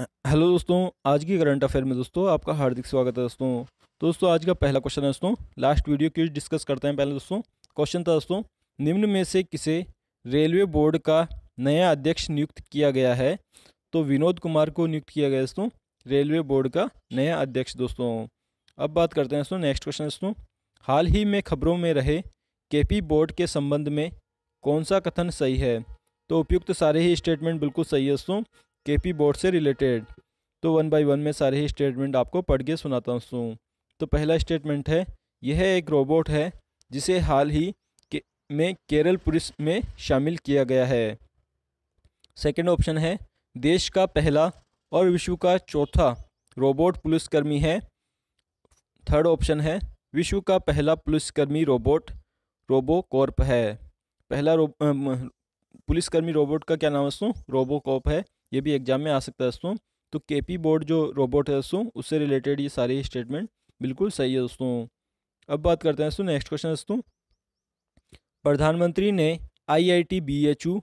hello दोस्तों आज की करंट अफेयर में दोस्तों आपका हार्दिक स्वागत है दोस्तों तो दोस्तों आज का पहला क्वेश्चन है दोस्तों लास्ट वीडियो क्यों डिस्कस करते हैं पहले दोस्तों क्वेश्चन था दोस्तों निम्न में से किसे रेलवे बोर्ड का नया अध्यक्ष नियुक्त किया गया है तो विनोद कुमार को नियुक्त किया गया दोस्तों रेलवे बोर्ड का नया अध्यक्ष दोस्तों अब बात करते हैं दोस्तों नेक्स्ट क्वेश्चन दोस्तों हाल ही में खबरों में रहे केपी बोर्ड के संबंध में कौन सा कथन सही है तो उपयुक्त सारे ही स्टेटमेंट बिल्कुल सही है दोस्तों केपी बोर्ड से रिलेटेड तो वन बाय वन में सारे ही स्टेटमेंट आपको पढ़ के सुनाता हूँ तो पहला स्टेटमेंट है यह एक रोबोट है जिसे हाल ही के में केरल पुलिस में शामिल किया गया है सेकेंड ऑप्शन है देश का पहला और विश्व का चौथा रोबोट पुलिसकर्मी है थर्ड ऑप्शन है विश्व का पहला पुलिसकर्मी रोबोट रोबो कॉर्प है पहला रो पुलिसकर्मी रोबोट का क्या नाम है दोस्तों रोबो है ये भी एग्जाम में आ सकता है दोस्तों तो के बोर्ड जो रोबोट है दोस्तों उससे रिलेटेड ये सारी स्टेटमेंट बिल्कुल सही है दोस्तों अब बात करते हैं दोस्तों नेक्स्ट क्वेश्चन दोस्तों प्रधानमंत्री ने IIT BHU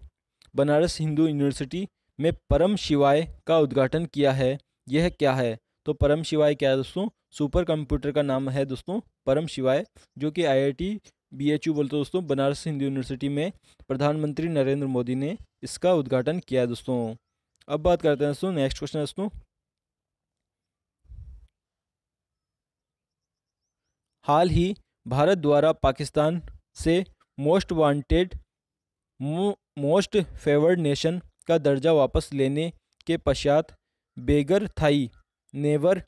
Banaras Hindu University में परम शिवाय का उद्घाटन किया है यह क्या है तो परम शिवाय क्या है दोस्तों सुपर कंप्यूटर का नाम है दोस्तों परम शिवाय जो कि आईआईटी बीएचयू बोलते दोस्तों बनारस हिंदू यूनिवर्सिटी में प्रधानमंत्री नरेंद्र मोदी ने इसका उद्घाटन किया है दोस्तों अब बात करते हैं दोस्तों नेक्स्ट क्वेश्चन दोस्तों हाल ही भारत द्वारा पाकिस्तान से most wanted most favoured nation का दर्जा वापस लेने के पश्चात बेगर थाई नेवर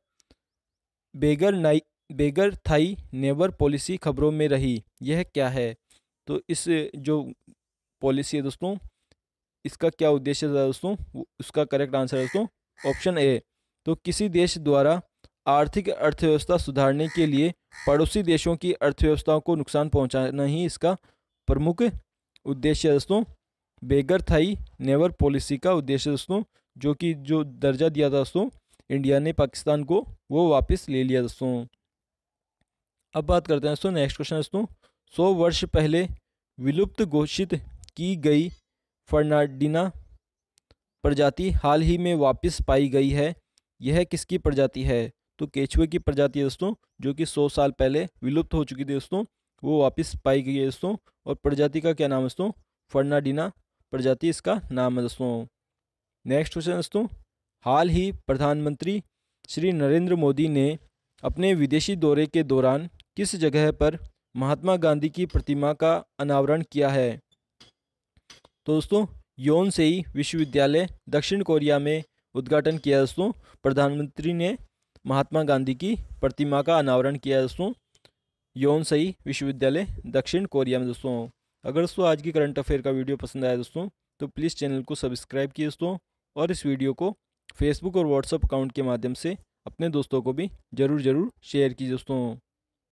बेगर नाई बेगर थाई नेवर पॉलिसी खबरों में रही यह क्या है तो इस जो पॉलिसी है दोस्तों इसका क्या उद्देश्य था दोस्तों उसका करेक्ट आंसर है दोस्तों ऑप्शन ए तो किसी देश द्वारा आर्थिक अर्थव्यवस्था सुधारने के लिए पड़ोसी देशों की अर्थव्यवस्थाओं को नुकसान पहुंचाना ही इसका प्रमुख उद्देश्य है दोस्तों बेगर थाई नेवर पॉलिसी का उद्देश्य दोस्तों जो कि जो दर्जा दिया था दोस्तों इंडिया ने पाकिस्तान को वो वापस ले लिया दोस्तों अब बात करते हैं दोस्तों नेक्स्ट क्वेश्चन दोस्तों सौ वर्ष पहले विलुप्त घोषित की गई फर्नाडिना प्रजाति हाल ही में वापस पाई गई है यह किसकी प्रजाति है तो केचुए की प्रजाति है दोस्तों जो कि 100 साल पहले विलुप्त हो चुकी थी दोस्तों वो वापस पाई गई है दोस्तों और प्रजाति का क्या नाम है दोस्तों फर्नाडिना प्रजाति इसका नाम है दोस्तों नेक्स्ट क्वेश्चन दोस्तों हाल ही प्रधानमंत्री श्री नरेंद्र मोदी ने अपने विदेशी दौरे के दौरान किस जगह पर महात्मा गांधी की प्रतिमा का अनावरण किया है तो दोस्तों यौन से ही विश्वविद्यालय दक्षिण कोरिया में उद्घाटन किया दोस्तों प्रधानमंत्री ने महात्मा गांधी की प्रतिमा का अनावरण किया दोस्तों यौन सही विश्वविद्यालय दक्षिण कोरिया में दोस्तों अगर दोस्तों आज की करंट अफेयर का वीडियो पसंद आया दोस्तों तो प्लीज़ चैनल को सब्सक्राइब किए दोस्तों और इस वीडियो को फेसबुक और व्हाट्सअप अकाउंट के माध्यम से अपने दोस्तों को भी ज़रूर ज़रूर शेयर कीजिए दोस्तों